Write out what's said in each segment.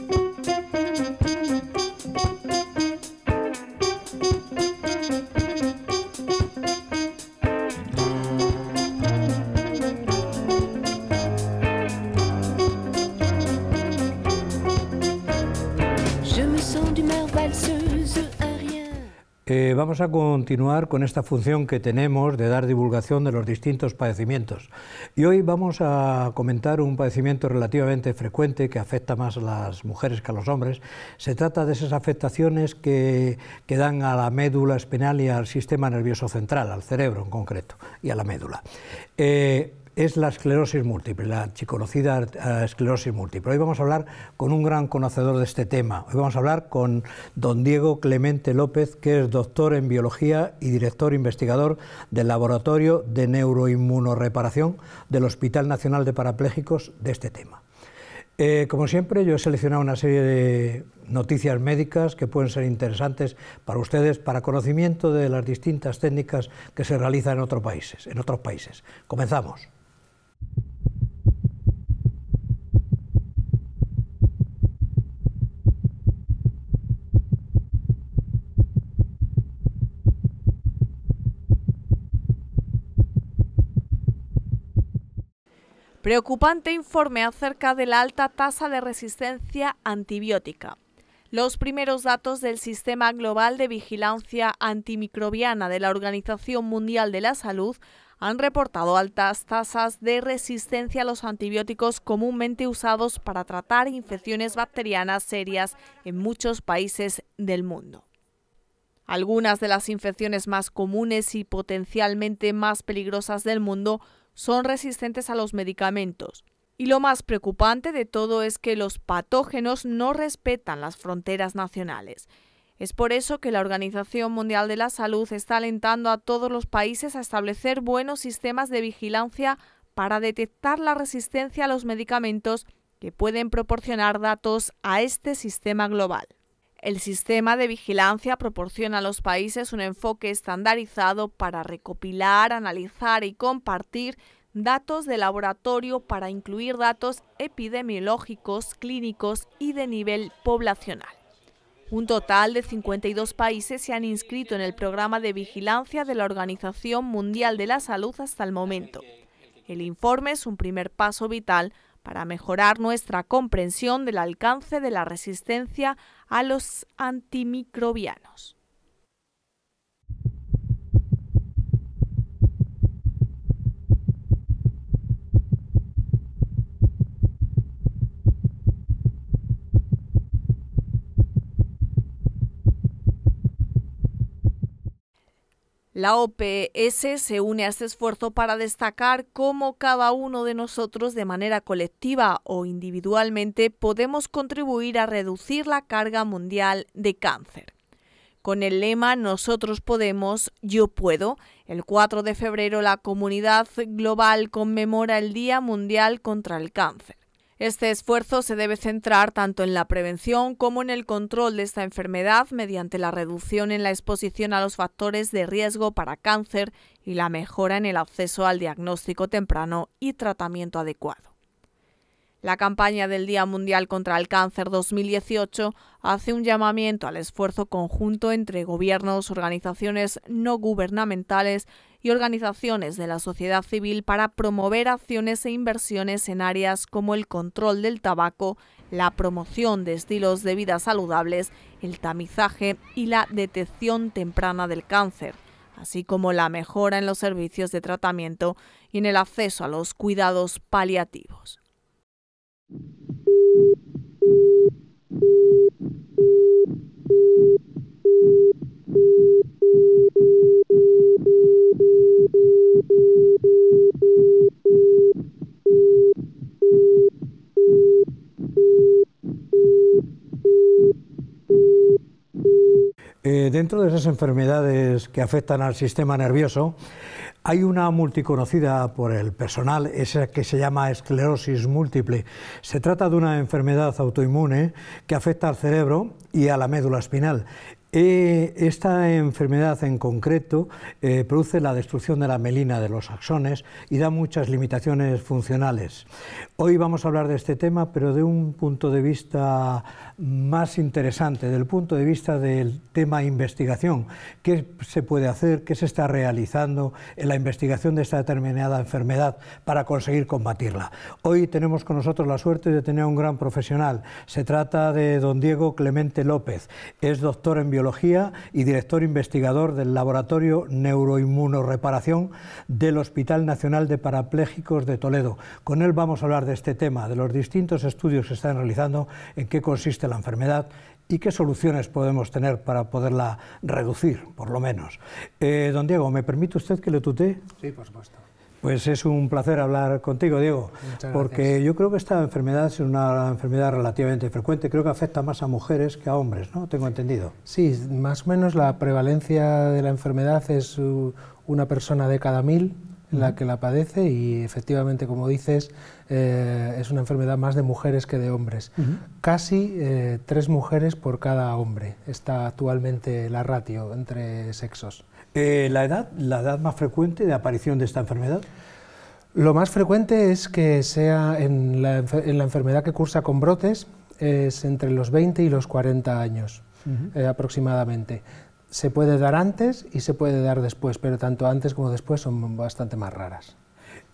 Bye. vamos a continuar con esta función que tenemos de dar divulgación de los distintos padecimientos. Y hoy vamos a comentar un padecimiento relativamente frecuente que afecta más a las mujeres que a los hombres. Se trata de esas afectaciones que, que dan a la médula espinal y al sistema nervioso central, al cerebro en concreto, y a la médula. Eh, es la esclerosis múltiple, la conocida eh, esclerosis múltiple. Hoy vamos a hablar con un gran conocedor de este tema. Hoy vamos a hablar con don Diego Clemente López, que es doctor en biología y director investigador del Laboratorio de Neuroinmunoreparación del Hospital Nacional de Parapléjicos de este tema. Eh, como siempre, yo he seleccionado una serie de noticias médicas que pueden ser interesantes para ustedes, para conocimiento de las distintas técnicas que se realizan en otros países. En otros países. Comenzamos. Preocupante informe acerca de la alta tasa de resistencia antibiótica. Los primeros datos del Sistema Global de Vigilancia Antimicrobiana de la Organización Mundial de la Salud han reportado altas tasas de resistencia a los antibióticos comúnmente usados para tratar infecciones bacterianas serias en muchos países del mundo. Algunas de las infecciones más comunes y potencialmente más peligrosas del mundo son resistentes a los medicamentos. Y lo más preocupante de todo es que los patógenos no respetan las fronteras nacionales. Es por eso que la Organización Mundial de la Salud está alentando a todos los países a establecer buenos sistemas de vigilancia para detectar la resistencia a los medicamentos que pueden proporcionar datos a este sistema global. El sistema de vigilancia proporciona a los países un enfoque estandarizado para recopilar, analizar y compartir datos de laboratorio para incluir datos epidemiológicos, clínicos y de nivel poblacional. Un total de 52 países se han inscrito en el programa de vigilancia de la Organización Mundial de la Salud hasta el momento. El informe es un primer paso vital para mejorar nuestra comprensión del alcance de la resistencia a los antimicrobianos. La OPS se une a este esfuerzo para destacar cómo cada uno de nosotros de manera colectiva o individualmente podemos contribuir a reducir la carga mundial de cáncer. Con el lema Nosotros podemos, yo puedo, el 4 de febrero la comunidad global conmemora el Día Mundial contra el Cáncer. Este esfuerzo se debe centrar tanto en la prevención como en el control de esta enfermedad mediante la reducción en la exposición a los factores de riesgo para cáncer y la mejora en el acceso al diagnóstico temprano y tratamiento adecuado. La campaña del Día Mundial contra el Cáncer 2018 hace un llamamiento al esfuerzo conjunto entre gobiernos, organizaciones no gubernamentales y organizaciones de la sociedad civil para promover acciones e inversiones en áreas como el control del tabaco, la promoción de estilos de vida saludables, el tamizaje y la detección temprana del cáncer así como la mejora en los servicios de tratamiento y en el acceso a los cuidados paliativos. Eh, dentro de esas enfermedades que afectan al sistema nervioso, hay una multiconocida por el personal, esa que se llama esclerosis múltiple. Se trata de una enfermedad autoinmune que afecta al cerebro y a la médula espinal eh, esta enfermedad en concreto eh, produce la destrucción de la melina de los axones y da muchas limitaciones funcionales. Hoy vamos a hablar de este tema, pero de un punto de vista más interesante, del punto de vista del tema investigación. ¿Qué se puede hacer? ¿Qué se está realizando en la investigación de esta determinada enfermedad para conseguir combatirla? Hoy tenemos con nosotros la suerte de tener a un gran profesional. Se trata de don Diego Clemente López. Es doctor en y director investigador del Laboratorio Neuroinmunoreparación del Hospital Nacional de Parapléjicos de Toledo. Con él vamos a hablar de este tema, de los distintos estudios que se están realizando, en qué consiste la enfermedad y qué soluciones podemos tener para poderla reducir, por lo menos. Eh, don Diego, ¿me permite usted que le tutee? Sí, por supuesto. Pues es un placer hablar contigo, Diego, porque yo creo que esta enfermedad es una enfermedad relativamente frecuente, creo que afecta más a mujeres que a hombres, ¿no? Tengo entendido. Sí, más o menos la prevalencia de la enfermedad es una persona de cada mil la que la padece y efectivamente, como dices, eh, es una enfermedad más de mujeres que de hombres. Casi eh, tres mujeres por cada hombre está actualmente la ratio entre sexos. Eh, ¿La edad? ¿La edad más frecuente de aparición de esta enfermedad? Lo más frecuente es que sea en la, enfermedad que cursa con brotes, es entre los 20 y los 40 años eh, aproximadamente. Se puede dar antes y se puede dar después, pero tanto antes como después son bastante más raras.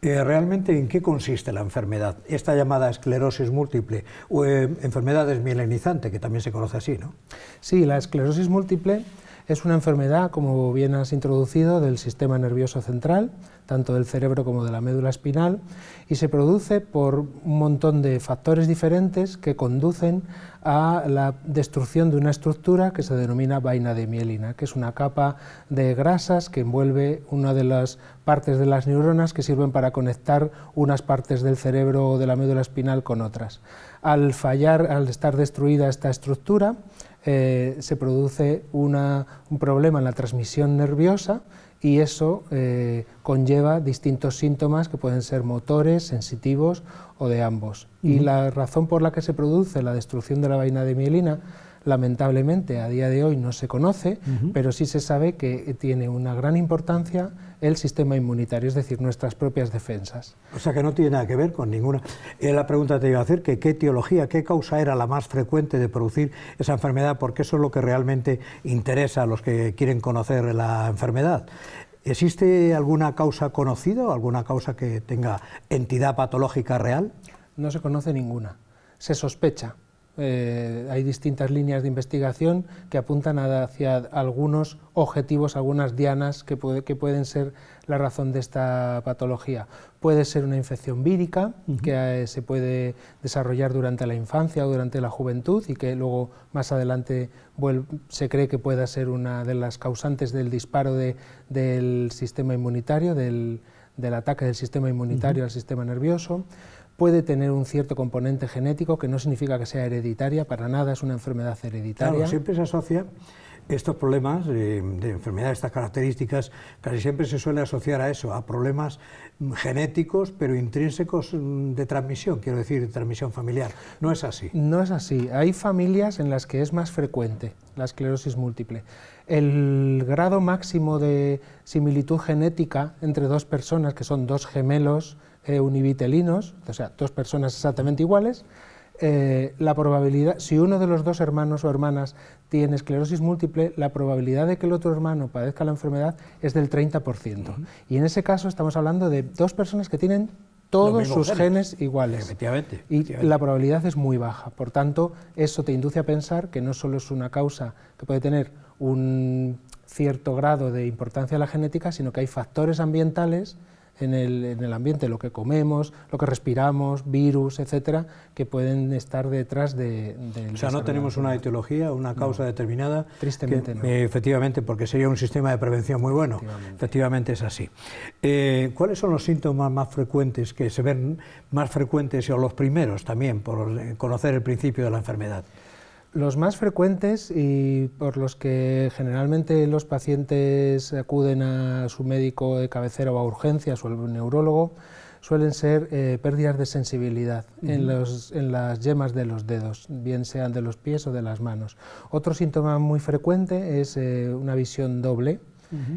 Eh, ¿Realmente en qué consiste la enfermedad? Esta llamada esclerosis múltiple o enfermedad desmielinizante, que también se conoce así, ¿no? Sí, la esclerosis múltiple es una enfermedad, como bien has introducido, del sistema nervioso central, tanto del cerebro como de la médula espinal, y se produce por un montón de factores diferentes que conducen a la destrucción de una estructura que se denomina vaina de mielina, que es una capa de grasas que envuelve una de las partes de las neuronas que sirven para conectar unas partes del cerebro o de la médula espinal con otras. Al fallar, al estar destruida esta estructura, eh, se produce un problema en la transmisión nerviosa y eso eh, conlleva distintos síntomas que pueden ser motores, sensitivos o de ambos. Y la razón por la que se produce la destrucción de la vaina de mielina, lamentablemente a día de hoy no se conoce, pero sí se sabe que tiene una gran importancia el sistema inmunitario, es decir, nuestras propias defensas. O sea que no tiene nada que ver con ninguna. Eh, la pregunta te iba a hacer que qué teología, qué causa era la más frecuente de producir esa enfermedad, porque eso es lo que realmente interesa a los que quieren conocer la enfermedad. ¿Existe alguna causa conocida o alguna causa que tenga entidad patológica real? No se conoce ninguna. Se sospecha, eh, hay distintas líneas de investigación que apuntan hacia algunos objetivos, algunas dianas que, pueden ser la razón de esta patología. Puede ser una infección vírica que eh, se puede desarrollar durante la infancia o durante la juventud y que luego más adelante se cree que pueda ser una de las causantes del disparo del sistema inmunitario, del, ataque del sistema inmunitario al sistema nervioso puede tener un cierto componente genético que no significa que sea hereditaria, para nada es una enfermedad hereditaria. Claro, siempre se asocia estos problemas de enfermedades de estas características casi siempre se suele asociar a eso, a problemas genéticos pero intrínsecos mm, de transmisión, quiero decir, de transmisión familiar. No es así. No es así. Hay familias en las que es más frecuente la esclerosis múltiple. El grado máximo de similitud genética entre dos personas, que son dos gemelos eh, univitelinos, o sea, dos personas exactamente iguales, eh, la probabilidad, si uno de los dos hermanos o hermanas tiene esclerosis múltiple, la probabilidad de que el otro hermano padezca la enfermedad es del 30%. Y en ese caso estamos hablando de dos personas que tienen todos sus genes, iguales. y la probabilidad es muy baja. Por tanto, eso te induce a pensar que no solo es una causa que puede tener un cierto grado de importancia a la genética, sino que hay factores ambientales en el, en el ambiente, lo que comemos, lo que respiramos, virus, etcétera, que pueden estar detrás de... o sea, no tenemos una etiología, una causa determinada. Tristemente no. Eh, efectivamente, porque sería un sistema de prevención muy bueno. Efectivamente, es así. Eh, ¿Cuáles son los síntomas más frecuentes que se ven más frecuentes o los primeros también por eh, conocer el principio de la enfermedad? Los más frecuentes y por los que generalmente los pacientes acuden a su médico de cabecera o a urgencias o al neurólogo suelen ser eh, pérdidas de sensibilidad en, las yemas de los dedos, bien sean de los pies o de las manos. Otro síntoma muy frecuente es eh, una visión doble,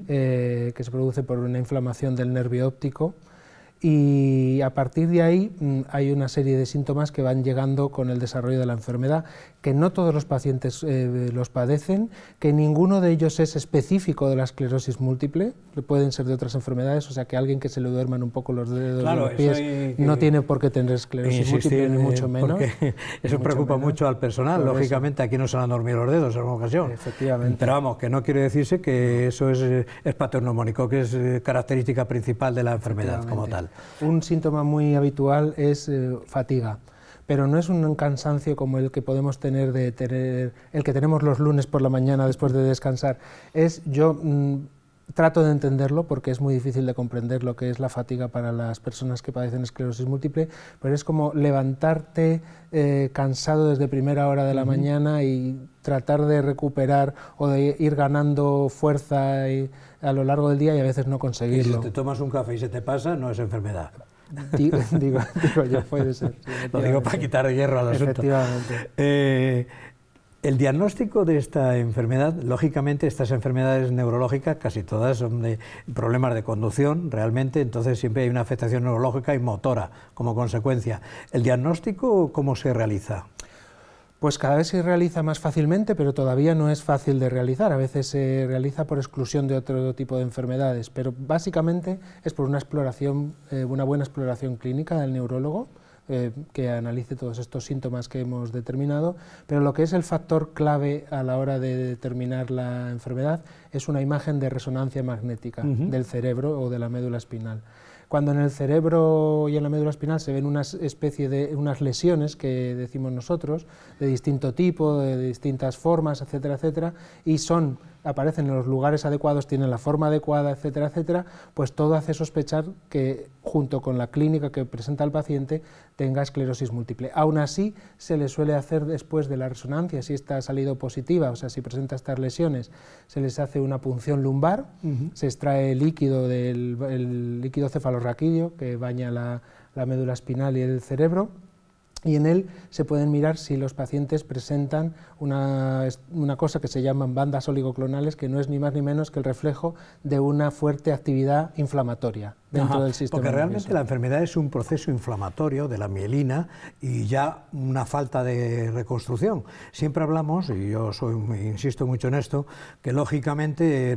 eh, que se produce por una inflamación del nervio óptico, y a partir de ahí mm, hay una serie de síntomas que van llegando con el desarrollo de la enfermedad, que no todos los pacientes eh, los padecen, que ninguno de ellos es específico de la esclerosis múltiple, pueden ser de otras enfermedades, o sea que alguien que se le duerman un poco los dedos de los pies no tiene por qué tener esclerosis múltiple, ni mucho menos. Eso preocupa mucho al personal, lógicamente aquí no se han a dormir los dedos en alguna ocasión. Efectivamente. Pero vamos, que no quiere decirse que eso es, eh, es patognomónico, que es eh, característica principal de la enfermedad como tal. Un síntoma muy habitual es fatiga pero no es un cansancio como el que podemos tener de tener el que tenemos los lunes por la mañana después de descansar. Es yo mm, trato de entenderlo porque es muy difícil de comprender lo que es la fatiga para las personas que padecen esclerosis múltiple, pero es como levantarte eh, cansado desde primera hora de la mañana y tratar de recuperar o de ir ganando fuerza eh, a lo largo del día y a veces no conseguirlo. si te tomas un café y se te pasa, no es enfermedad. Digo, digo, puede ser. Lo digo para quitar hierro al asunto. Efectivamente. Eh, el diagnóstico de esta enfermedad, lógicamente estas enfermedades neurológicas, casi todas son de problemas de conducción realmente, entonces siempre hay una afectación neurológica y motora como consecuencia. ¿El diagnóstico cómo se realiza? Pues cada vez se realiza más fácilmente, pero todavía no es fácil de realizar. A veces se realiza por exclusión de otro tipo de enfermedades, pero básicamente es por una eh, una buena exploración clínica del neurólogo eh, que analice todos estos síntomas que hemos determinado. Pero lo que es el factor clave a la hora de determinar la enfermedad es una imagen de resonancia magnética del cerebro o de la médula espinal cuando en el cerebro y en la médula espinal se ven unas especie de unas lesiones que decimos nosotros, de distinto tipo, de distintas formas, etcétera, etcétera, y son aparecen en los lugares adecuados, tienen la forma adecuada, etcétera, etcétera, pues todo hace sospechar que junto con la clínica que presenta el paciente tenga esclerosis múltiple. Aún así, se le suele hacer después de la resonancia, si esta ha salido positiva, o sea, si presenta estas lesiones, se les hace una punción lumbar, se extrae el líquido del el líquido cefalorraquídeo que baña la médula espinal y el cerebro y en él se pueden mirar si los pacientes presentan una, cosa que se llaman bandas oligoclonales, que no es ni más ni menos que el reflejo de una fuerte actividad inflamatoria. Porque realmente la enfermedad es un proceso inflamatorio de la mielina y ya una falta de reconstrucción. Siempre hablamos, y yo soy, insisto mucho en esto, que lógicamente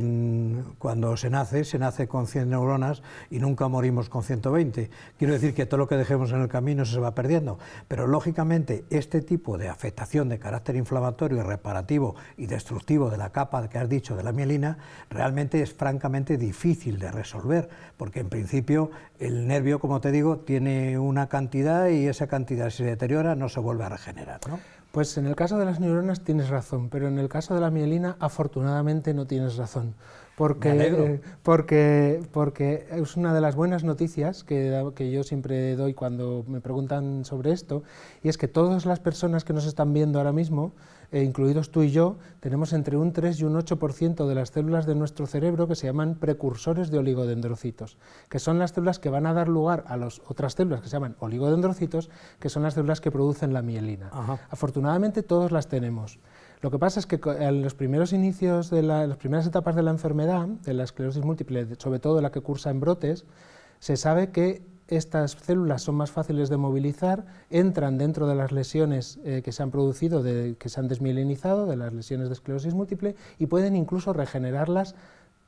cuando se nace, se nace con 100 neuronas y nunca morimos con 120. Quiero decir que todo lo que dejemos en el camino se va perdiendo, pero lógicamente este tipo de afectación de carácter inflamatorio y reparativo y destructivo de la capa que has dicho de la mielina realmente es francamente difícil de resolver, porque principio, el nervio, como te digo, tiene una cantidad y esa cantidad si se deteriora no se vuelve a regenerar. Pues en el caso de las neuronas tienes razón, pero en el caso de la mielina afortunadamente no tienes razón. Porque, porque, porque es una de las buenas noticias que yo siempre doy cuando me preguntan sobre esto, y es que todas las personas que nos están viendo ahora mismo e incluidos tú y yo, tenemos entre un 3 y un 8% de las células de nuestro cerebro que se llaman precursores de oligodendrocitos, que son las células que van a dar lugar a las otras células que se llaman oligodendrocitos, que son las células que producen la mielina. Afortunadamente todos las tenemos. Lo que pasa es que eh, en los primeros inicios, de en las primeras etapas de la enfermedad, de la esclerosis múltiple, sobre todo la que cursa en brotes, se sabe que estas células son más fáciles de movilizar, entran dentro de las lesiones eh, que se han producido, que se han desmielinizado, de las lesiones de esclerosis múltiple, y pueden incluso regenerarlas,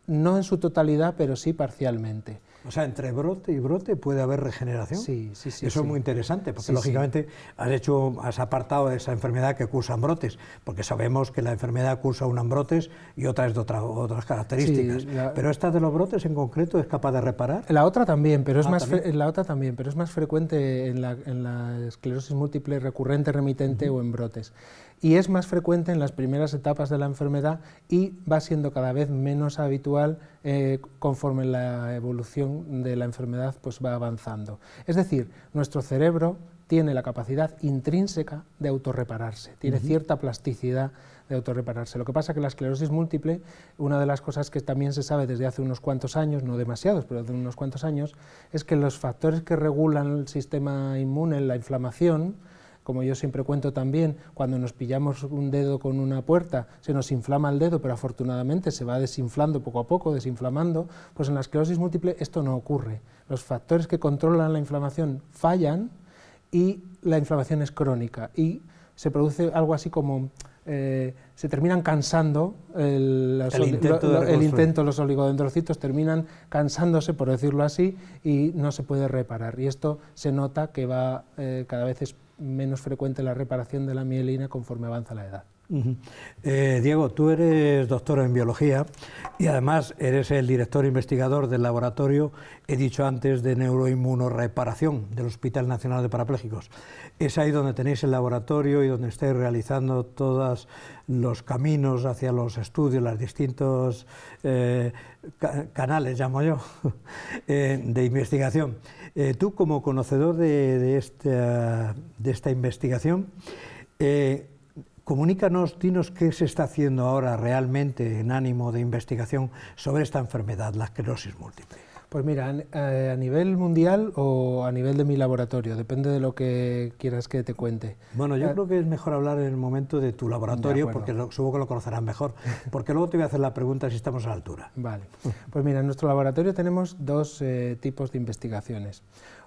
no en su totalidad, pero sí parcialmente. O sea, entre brote y brote puede haber regeneración. Sí, sí, sí. Eso es muy interesante, porque lógicamente has hecho, has apartado de esa enfermedad que cursan brotes, porque sabemos que la enfermedad cursa un brotes y otra es de otras características. Pero esta de los brotes en concreto es capaz de reparar. La otra también, pero es ah, más la otra también, pero es más frecuente en la, esclerosis múltiple recurrente, remitente o en brotes y es más frecuente en las primeras etapas de la enfermedad y va siendo cada vez menos habitual eh, conforme la evolución de la enfermedad pues, va avanzando. Es decir, nuestro cerebro tiene la capacidad intrínseca de autorrepararse, tiene cierta plasticidad de autorrepararse. Lo que pasa es que la esclerosis múltiple, una de las cosas que también se sabe desde hace unos cuantos años, no demasiados, pero desde unos cuantos años, es que los factores que regulan el sistema inmune, la inflamación, como yo siempre cuento también, cuando nos pillamos un dedo con una puerta, se nos inflama el dedo, pero afortunadamente se va desinflando poco a poco, desinflamando, pues en la esclerosis múltiple esto no ocurre. Los factores que controlan la inflamación fallan y la inflamación es crónica y se produce algo así como eh, se terminan cansando, el, intento, los oligodendrocitos terminan cansándose, por decirlo así, y no se puede reparar. Y esto se nota que va eh, cada vez menos frecuente la reparación de la mielina conforme avanza la edad. Eh, Diego, tú eres doctor en biología y además eres el director investigador del laboratorio, he dicho antes, de neuroinmunorreparación del Hospital Nacional de Parapléjicos. Es ahí donde tenéis el laboratorio y donde estáis realizando todos los caminos hacia los estudios, los distintos eh, canales, llamo yo, eh, de investigación. Eh, tú, como conocedor de, esta, investigación, eh, comunícanos, dinos qué se está haciendo ahora realmente en ánimo de investigación sobre esta enfermedad, la esclerosis múltiple. Pues mira, eh, a nivel mundial o a nivel de mi laboratorio, depende de lo que quieras que te cuente. Bueno, yo eh, creo que es mejor hablar en el momento de tu laboratorio, porque supongo que lo conocerán mejor, porque luego te voy a hacer la pregunta si estamos a la altura. Vale, pues mira, en nuestro laboratorio tenemos dos eh, tipos de investigaciones.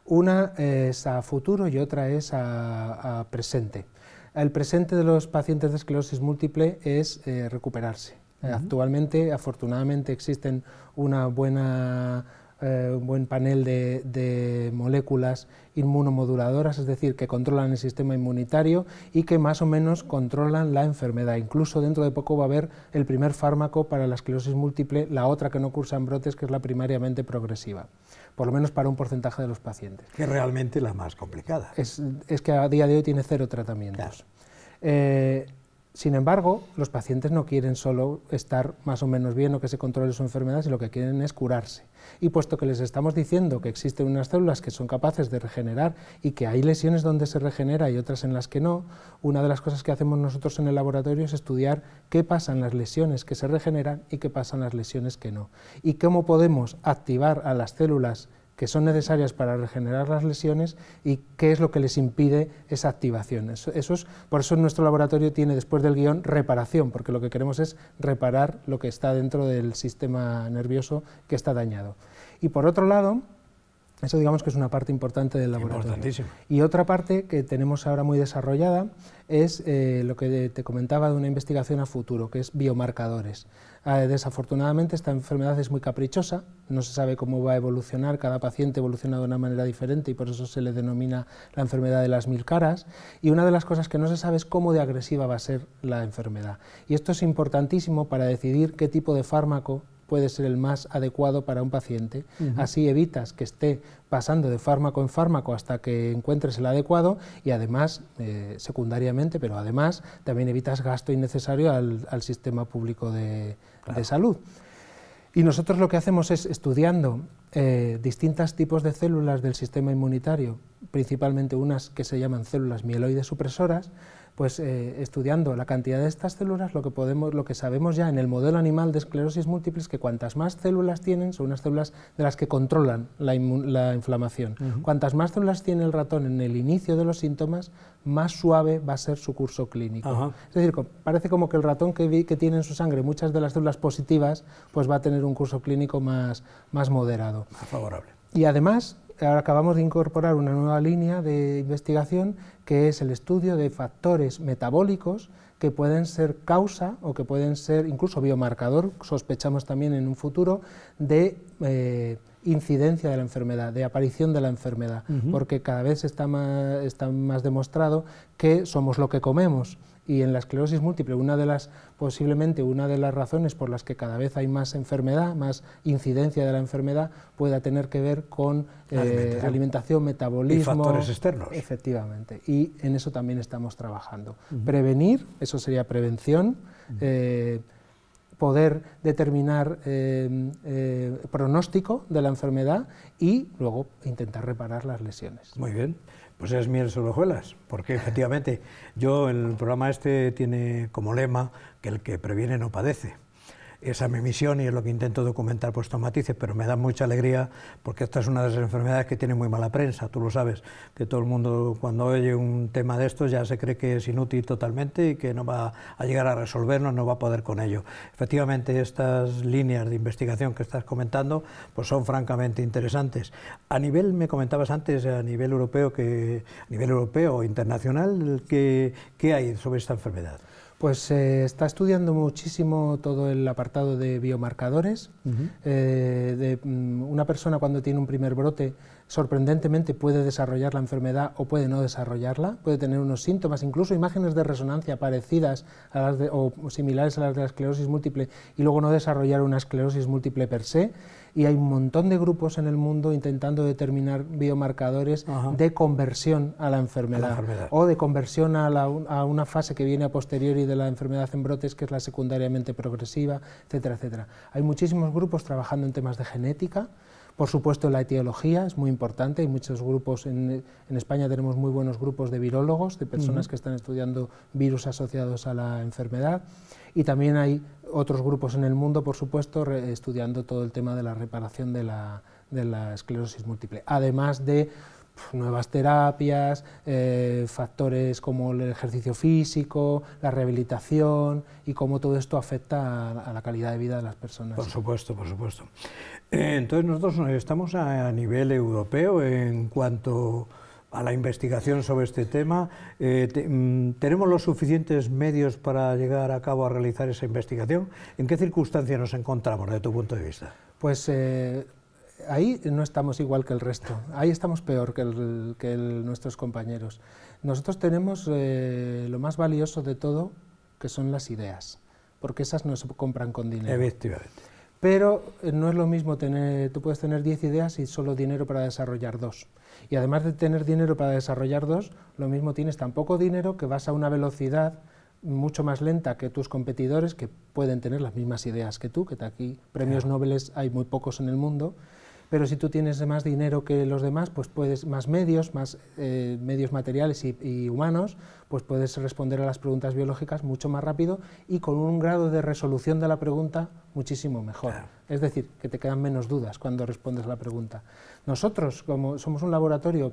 Una es a futuro y otra es a, presente. El presente de los pacientes de esclerosis múltiple es recuperarse. Actualmente, afortunadamente, existen una buena eh, un buen panel de, moléculas inmunomoduladoras, es decir, que controlan el sistema inmunitario y que más o menos controlan la enfermedad. Incluso dentro de poco va a haber el primer fármaco para la esclerosis múltiple, la otra que no cursa en brotes, que es la primariamente progresiva, por lo menos para un porcentaje de los pacientes. Que realmente la más complicada. Es, que a día de hoy tiene cero tratamientos. Eh, sin embargo, los pacientes no quieren solo estar más o menos bien o que se controle su enfermedad, sino que quieren es curarse. Y puesto que les estamos diciendo que existen unas células que son capaces de regenerar y que hay lesiones donde se regenera y otras en las que no, una de las cosas que hacemos nosotros en el laboratorio es estudiar qué pasan las lesiones que se regeneran y qué pasan las lesiones que no. Y cómo podemos activar a las células que son necesarias para regenerar las lesiones y qué es lo que les impide esa activación. por eso nuestro laboratorio tiene después del guión reparación, porque lo que queremos es reparar lo que está dentro del sistema nervioso que está dañado. Y por otro lado, eso digamos que es una parte importante del laboratorio. Y otra parte que tenemos ahora muy desarrollada es eh, lo que te comentaba de una investigación a futuro, que es biomarcadores. Ah, desafortunadamente esta enfermedad es muy caprichosa, no se sabe cómo va a evolucionar, cada paciente evoluciona de una manera diferente y por eso se le denomina la enfermedad de las mil caras. Y una de las cosas que no se sabe es cómo de agresiva va a ser la enfermedad. Y esto es importantísimo para decidir qué tipo de fármaco puede ser el más adecuado para un paciente. Así evitas que esté pasando de fármaco en fármaco hasta que encuentres el adecuado y además, eh, secundariamente, pero además también evitas gasto innecesario al, sistema público de, salud. Y nosotros lo que hacemos es, estudiando eh, distintos tipos de células del sistema inmunitario, principalmente unas que se llaman células mieloides supresoras, pues eh, estudiando la cantidad de estas células, lo que, podemos, lo que sabemos ya en el modelo animal de esclerosis múltiple es que cuantas más células tienen, son unas células de las que controlan la, inflamación. Cuantas más células tiene el ratón en el inicio de los síntomas, más suave va a ser su curso clínico. Es decir, parece como que el ratón que, tiene en su sangre muchas de las células positivas, pues va a tener un curso clínico más, más moderado. Más favorable. Y además, acabamos de incorporar una nueva línea de investigación que es el estudio de factores metabólicos que pueden ser causa o que pueden ser incluso biomarcador, sospechamos también en un futuro, de eh, incidencia de la enfermedad, de aparición de la enfermedad, porque cada vez está más demostrado que somos lo que comemos y en la esclerosis múltiple, una de las, posiblemente una de las razones por las que cada vez hay más enfermedad, más incidencia de la enfermedad, pueda tener que ver con eh, alimentación. metabolismo. Y factores externos. Efectivamente, y en eso también estamos trabajando. Prevenir, eso sería prevención. Eh, poder determinar eh, pronóstico de la enfermedad y luego intentar reparar las lesiones. Muy bien. Pues es miel sobre hojuelas, porque efectivamente yo en el programa este tiene como lema que el que previene no padece esa es mi misión y es lo que intento documentar por estos matices, pero me da mucha alegría porque esta es una de las enfermedades que tiene muy mala prensa, tú lo sabes, que todo el mundo cuando oye un tema de estos ya se cree que es inútil totalmente y que no va a llegar a resolverlo, no va a poder con ello. Efectivamente, estas líneas de investigación que estás comentando pues son francamente interesantes. A nivel, me comentabas antes, a nivel europeo que a nivel europeo o internacional, qué hay sobre esta enfermedad? Pues se eh, está estudiando muchísimo todo el apartado de biomarcadores. Eh, mm, una persona cuando tiene un primer brote, sorprendentemente puede desarrollar la enfermedad o puede no desarrollarla, puede tener unos síntomas, incluso imágenes de resonancia parecidas a o similares a las de la esclerosis múltiple y luego no desarrollar una esclerosis múltiple per se y hay un montón de grupos en el mundo intentando determinar biomarcadores de conversión a la enfermedad, o de conversión a, una fase que viene a posteriori de la enfermedad en brotes, que es la secundariamente progresiva, etcétera, etcétera. Hay muchísimos grupos trabajando en temas de genética, por supuesto, la etiología es muy importante. Hay muchos grupos, en, España tenemos muy buenos grupos de virólogos, de personas que están estudiando virus asociados a la enfermedad. Y también hay otros grupos en el mundo, por supuesto, estudiando todo el tema de la reparación de la, de esclerosis múltiple, además de nuevas terapias, eh, factores como el ejercicio físico, la rehabilitación y cómo todo esto afecta a, la calidad de vida de las personas. Por supuesto, por supuesto. Eh, entonces nosotros eh, estamos a nivel europeo en cuanto a la investigación sobre este tema. Eh, mm, ¿Tenemos los suficientes medios para llegar a cabo a realizar esa investigación? ¿En qué circunstancias nos encontramos, de tu punto de vista? Pues eh, ahí no estamos igual que el resto, ahí estamos peor que, nuestros compañeros. Nosotros tenemos eh, lo más valioso de todo, que son las ideas, porque esas no se compran con dinero. Efectivamente. Pero no es lo mismo tener, tú puedes tener 10 ideas y solo dinero para desarrollar dos. Y además de tener dinero para desarrollar dos, lo mismo tienes tan poco dinero que vas a una velocidad mucho más lenta que tus competidores que pueden tener las mismas ideas que tú, que aquí premios Nobel hay muy pocos en el mundo, pero si tú tienes más dinero que los demás, pues puedes, más medios, más eh, medios materiales y, humanos, pues puedes responder a las preguntas biológicas mucho más rápido y con un grado de resolución de la pregunta muchísimo mejor. Es decir, que te quedan menos dudas cuando respondes a la pregunta. Nosotros, como somos un laboratorio,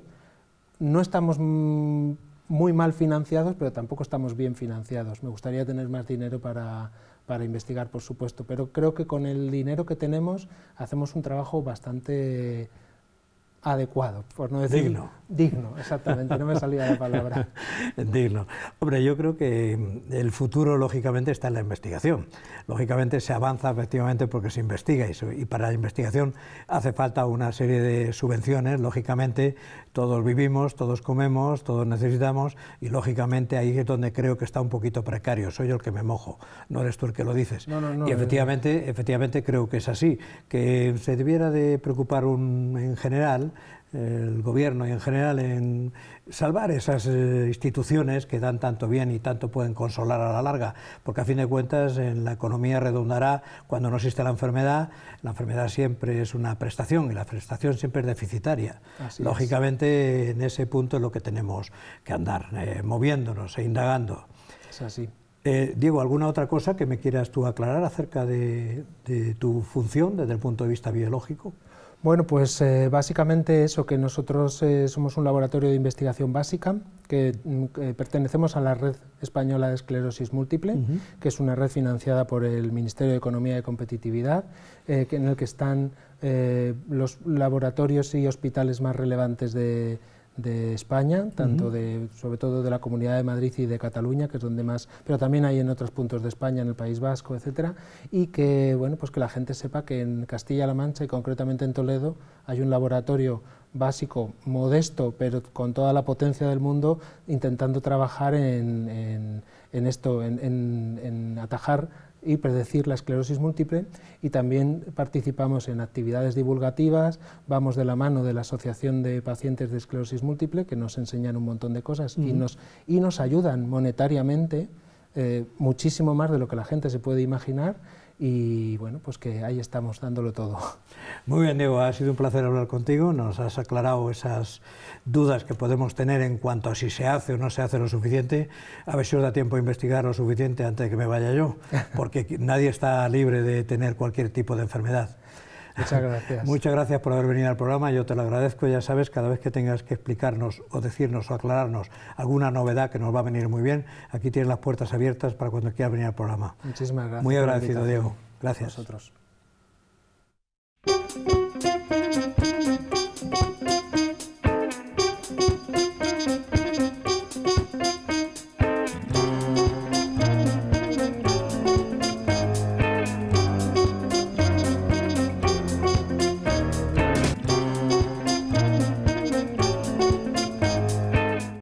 no estamos mm, muy mal financiados, pero tampoco estamos bien financiados. Me gustaría tener más dinero para para investigar, por supuesto, pero creo que con el dinero que tenemos hacemos un trabajo bastante adecuado, por no decir... Digno. Digno, exactamente, no me salía la palabra. digno. Hombre, yo creo que mm, el futuro, lógicamente, está en la investigación. Lógicamente se avanza efectivamente porque se investiga y, y para la investigación hace falta una serie de subvenciones, lógicamente, todos vivimos, todos comemos, todos necesitamos y lógicamente ahí es donde creo que está un poquito precario. Soy yo el que me mojo, no eres tú el que lo dices. y eh. efectivamente, efectivamente creo que es así, que se debiera de preocupar un, en general el gobierno y en general en salvar esas eh, instituciones que dan tanto bien y tanto pueden consolar a la larga, porque a fin de cuentas en la economía redundará cuando no existe la enfermedad, la enfermedad siempre es una prestación y la prestación siempre es deficitaria. Lógicamente en ese punto es lo que tenemos que andar, eh, moviéndonos e indagando. Eh, Diego, ¿alguna otra cosa que me quieras tú aclarar acerca de tu función desde el punto de vista biológico? Bueno, pues eh, básicamente eso, que nosotros eh, somos un laboratorio de investigación básica, mm, que pertenecemos a la Red Española de Esclerosis Múltiple, que es una red financiada por el Ministerio de Economía y Competitividad, eh, en el que están los laboratorios y hospitales más relevantes de, de España, tanto de, sobre todo de la Comunidad de Madrid y de Cataluña, que es donde más, pero también hay en otros puntos de España, en el País Vasco, etcétera, y que bueno, pues que la gente sepa que en Castilla-La Mancha y concretamente en Toledo hay un laboratorio básico, modesto, pero con toda la potencia del mundo, intentando trabajar en, esto, en atajar y predecir la esclerosis múltiple y también participamos en actividades divulgativas, vamos de la mano de la Asociación de Pacientes de Esclerosis Múltiple que nos enseñan un montón de cosas y, nos, ayudan monetariamente eh, muchísimo más de lo que la gente se puede imaginar y bueno, pues que ahí estamos dándolo todo. Muy bien, Diego, ha sido un placer hablar contigo, nos has aclarado esas dudas que podemos tener en cuanto a si se hace o no se hace lo suficiente, a ver si os da tiempo a investigar lo suficiente antes de que me vaya yo, porque nadie está libre de tener cualquier tipo de enfermedad. Muchas gracias. Muchas gracias por haber venido al programa, yo te lo agradezco, ya sabes, cada vez que tengas que explicarnos o decirnos o aclararnos alguna novedad que nos va a venir muy bien, aquí tienes las puertas abiertas para cuando quieras venir al programa. Muchísimas gracias. Muy agradecido, Diego. Gracias. A vosotros.